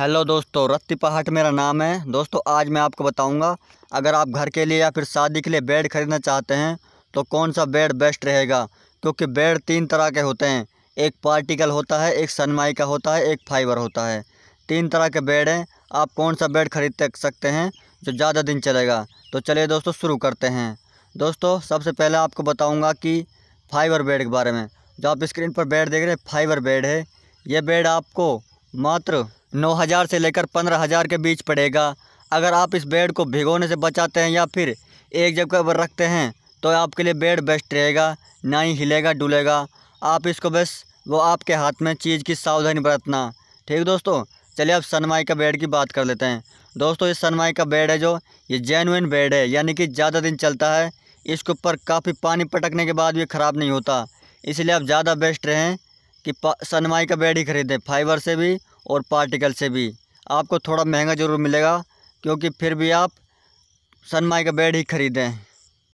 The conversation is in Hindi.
हेलो दोस्तों रत्ती पहाट मेरा नाम है दोस्तों आज मैं आपको बताऊंगा अगर आप घर के लिए या फिर शादी के लिए बेड खरीदना चाहते हैं तो कौन सा बेड बेस्ट रहेगा क्योंकि बेड तीन तरह के होते हैं एक पार्टिकल होता है एक सनमाई का होता है एक फाइबर होता है तीन तरह के बेड हैं आप कौन सा बेड खरीद सकते हैं जो ज़्यादा दिन चलेगा तो चलिए दोस्तों शुरू करते हैं दोस्तों सबसे पहले आपको बताऊँगा कि फाइबर बेड के बारे में जो आप स्क्रीन पर बेड देख रहे हैं फाइबर बेड है ये बेड आपको मात्र नौ हज़ार से लेकर पंद्रह हज़ार के बीच पड़ेगा अगर आप इस बेड को भिगोने से बचाते हैं या फिर एक जगह पर रखते हैं तो आपके लिए बेड बेस्ट रहेगा ना ही हिलेगा डुलेगा आप इसको बस वो आपके हाथ में चीज़ की सावधानी बरतना ठीक दोस्तों चलिए अब सनमाई का बेड की बात कर लेते हैं दोस्तों ये सनमाई का बेड है जो ये जेनुइन बेड है यानी कि ज़्यादा दिन चलता है इसके ऊपर काफ़ी पानी पटकने के बाद भी ख़राब नहीं होता इसलिए आप ज़्यादा बेस्ट रहें कि सनमाई का बेड ही खरीदें फाइबर से भी और पार्टिकल से भी आपको थोड़ा महंगा ज़रूर मिलेगा क्योंकि फिर भी आप का बेड ही ख़रीदें